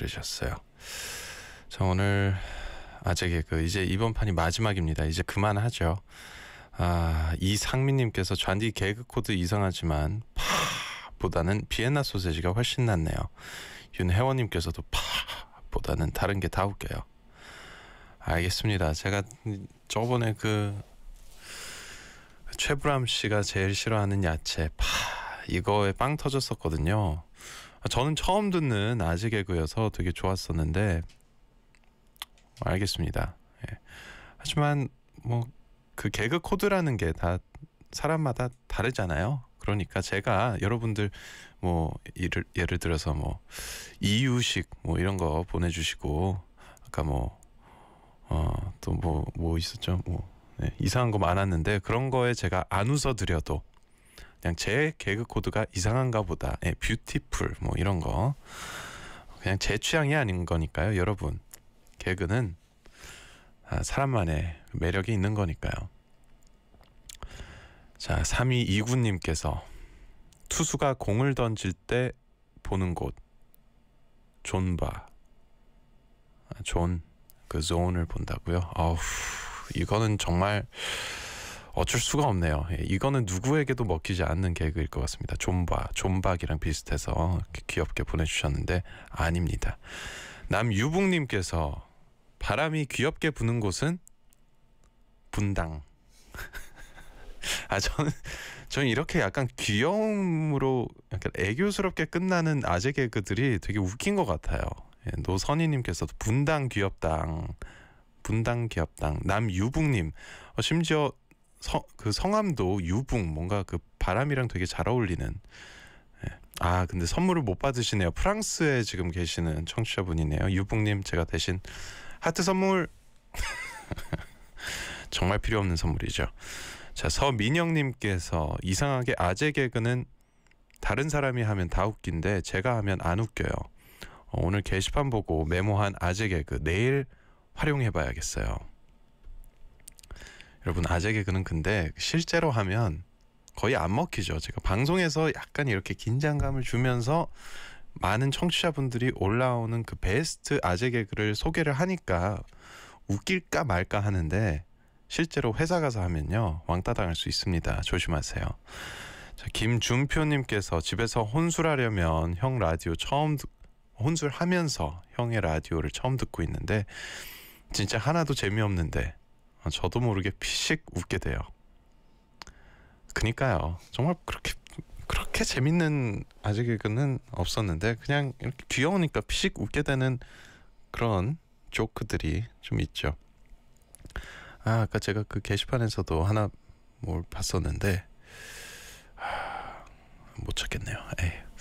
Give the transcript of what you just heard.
들으셨어요. 자 오늘 아재 개그 이제 이번 판이 마지막입니다. 이제 그만하죠. 아 이상민님께서 잔디 개그 코드 이상하지만 파보다는 비엔나 소세지가 훨씬 낫네요. 윤혜원님께서도 파보다는 다른 게다 웃겨요. 알겠습니다. 제가 저번에 그 최불암 씨가 제일 싫어하는 야채 파 이거에 빵 터졌었거든요. 아, 저는 처음 듣는 아재 개그여서 되게 좋았었는데 알겠습니다. 예. 하지만 뭐 그 개그 코드라는 게 다 사람마다 다르잖아요. 그러니까 제가 여러분들 뭐 예를, 예를 들어서 뭐 이유식 뭐 이런 거 보내주시고 아까 뭐어뭐뭐 어, 뭐, 뭐 있었죠 뭐 네, 이상한 거 많았는데 그런 거에 제가 안 웃어 드려도 그냥 제 개그 코드가 이상한가 보다. 예, 뷰티풀 뭐 이런 거. 그냥 제 취향이 아닌 거니까요, 여러분. 개그는 아, 사람만의 매력이 있는 거니까요. 자, 3위 이구님께서 투수가 공을 던질 때 보는 곳 존바 아, 존그 존을 본다고요. 아우 이거는 정말 어쩔 수가 없네요. 예, 이거는 누구에게도 먹히지 않는 개그일 것 같습니다. 존박, 존박이랑 비슷해서 귀엽게 보내주셨는데 아닙니다. 남유북님께서 바람이 귀엽게 부는 곳은 분당. 아 저는 저는 이렇게 약간 귀여움으로 약간 애교스럽게 끝나는 아재 개그들이 되게 웃긴 것 같아요. 예, 노선희님께서도 분당 귀엽당, 분당 귀엽당, 남유북님 어, 심지어 성, 그 성함도 유붕 뭔가 그 바람이랑 되게 잘 어울리는 예. 아 근데 선물을 못 받으시네요 프랑스에 지금 계시는 청취자분이네요 유붕님 제가 대신 하트 선물 정말 필요 없는 선물이죠 자 서민영님께서 이상하게 아재 개그는 다른 사람이 하면 다 웃긴데 제가 하면 안 웃겨요 어, 오늘 게시판 보고 메모한 아재 개그 내일 활용해봐야겠어요 여러분 아재 개그는 근데 실제로 하면 거의 안 먹히죠. 제가 방송에서 약간 이렇게 긴장감을 주면서 많은 청취자분들이 올라오는 그 베스트 아재 개그를 소개를 하니까 웃길까 말까 하는데 실제로 회사 가서 하면요 왕따 당할 수 있습니다. 조심하세요. 자, 김준표님께서 집에서 혼술하려면 형 라디오 처음 듣, 혼술하면서 형의 라디오를 처음 듣고 있는데 진짜 하나도 재미없는데 저도 모르게 피식 웃게 돼요. 그니까요. 정말 그렇게 그렇게 재밌는 아직 개그는 없었는데 그냥 이렇게 귀여우니까 피식 웃게 되는 그런 조크들이 좀 있죠. 아, 아까 제가 그 게시판에서도 하나 뭘 봤었는데 아, 못 찾겠네요. 에이.